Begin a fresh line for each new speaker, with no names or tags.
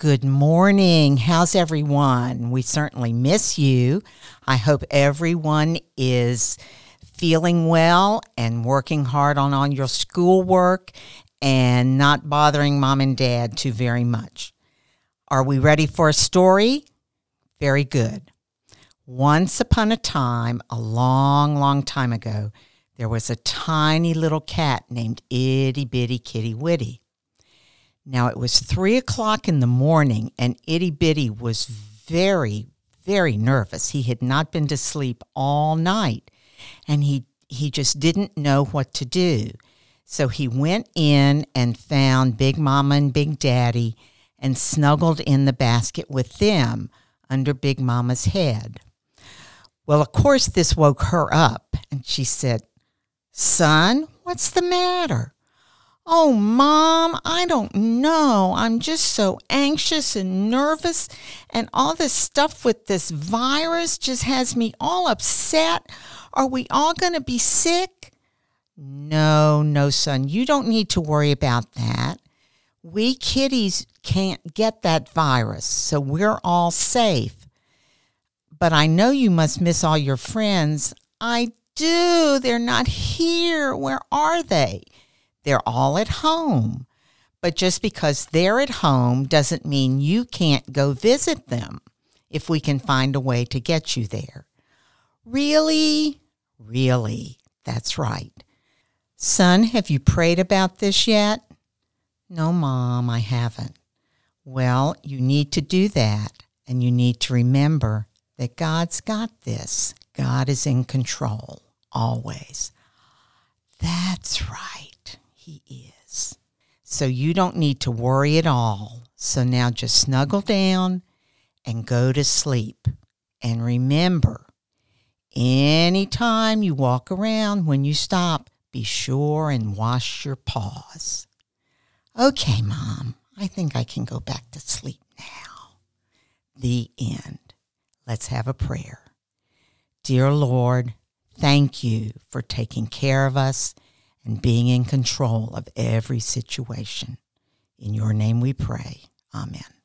Good morning. How's everyone? We certainly miss you. I hope everyone is feeling well and working hard on, all your schoolwork and not bothering mom and dad too very much. Are we ready for a story? Very good. Once upon a time, a long, long time ago, there was a tiny little cat named Itty Bitty Kitty Witty. Now it was three o'clock in the morning, and Itty Bitty was very, very nervous. He had not been to sleep all night, and he he just didn't know what to do. So he went in and found Big Mama and Big Daddy and snuggled in the basket with them under Big Mama's head. Well, of course, this woke her up, and she said, Son, what's the matter? Oh, mom, I don't know. I'm just so anxious and nervous, and all this stuff with this virus just has me all upset. Are we all going to be sick? No, no, son, you don't need to worry about that. We kiddies can't get that virus, so we're all safe. But I know you must miss all your friends. I do. They're not here. Where are they? They're all at home. But just because they're at home doesn't mean you can't go visit them if we can find a way to get you there. Really? Really? That's right. Son, have you prayed about this yet? No, Mom, I haven't. Well, you need to do that, and you need to remember that God's got this. God is in control always. That's right. So you don't need to worry at all. So now just snuggle down and go to sleep. And remember, anytime you walk around, when you stop, be sure and wash your paws. Okay, Mom, I think I can go back to sleep now. The end. Let's have a prayer. Dear Lord, thank you for taking care of us and being in control of every situation. In your name we pray. Amen.